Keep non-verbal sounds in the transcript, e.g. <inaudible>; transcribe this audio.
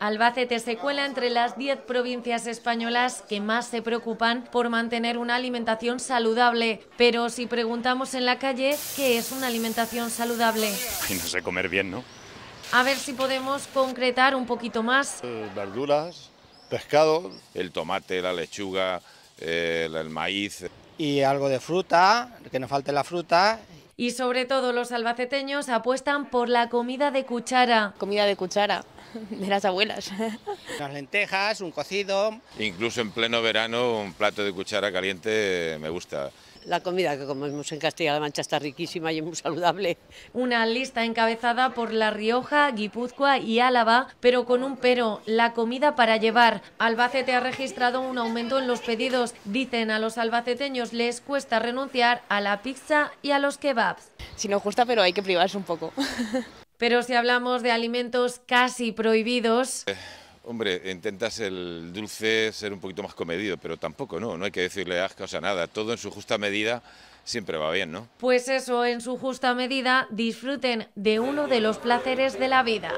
Albacete se cuela entre las 10 provincias españolas que más se preocupan por mantener una alimentación saludable. Pero si preguntamos en la calle, ¿qué es una alimentación saludable? Y no sé comer bien, ¿no? A ver si podemos concretar un poquito más. Eh, verduras, pescado, el tomate, la lechuga, eh, el maíz. Y algo de fruta, que no falte la fruta y sobre todo los albaceteños apuestan por la comida de cuchara. Comida de cuchara. <laughs> de las abuelas. Unas lentejas, un cocido. Incluso en pleno verano un plato de cuchara caliente me gusta. La comida que comemos en Castilla-La Mancha está riquísima y es muy saludable. Una lista encabezada por La Rioja, Guipúzcoa y Álava, pero con un pero, la comida para llevar. Albacete ha registrado un aumento en los pedidos. Dicen a los albaceteños les cuesta renunciar a la pizza y a los kebabs. Si nos gusta, pero hay que privarse un poco. <laughs> Pero si hablamos de alimentos casi prohibidos... Eh, hombre, intentas el dulce ser un poquito más comedido, pero tampoco, ¿no? No hay que decirle o sea, nada. Todo en su justa medida siempre va bien, ¿no? Pues eso, en su justa medida, disfruten de uno de los placeres de la vida.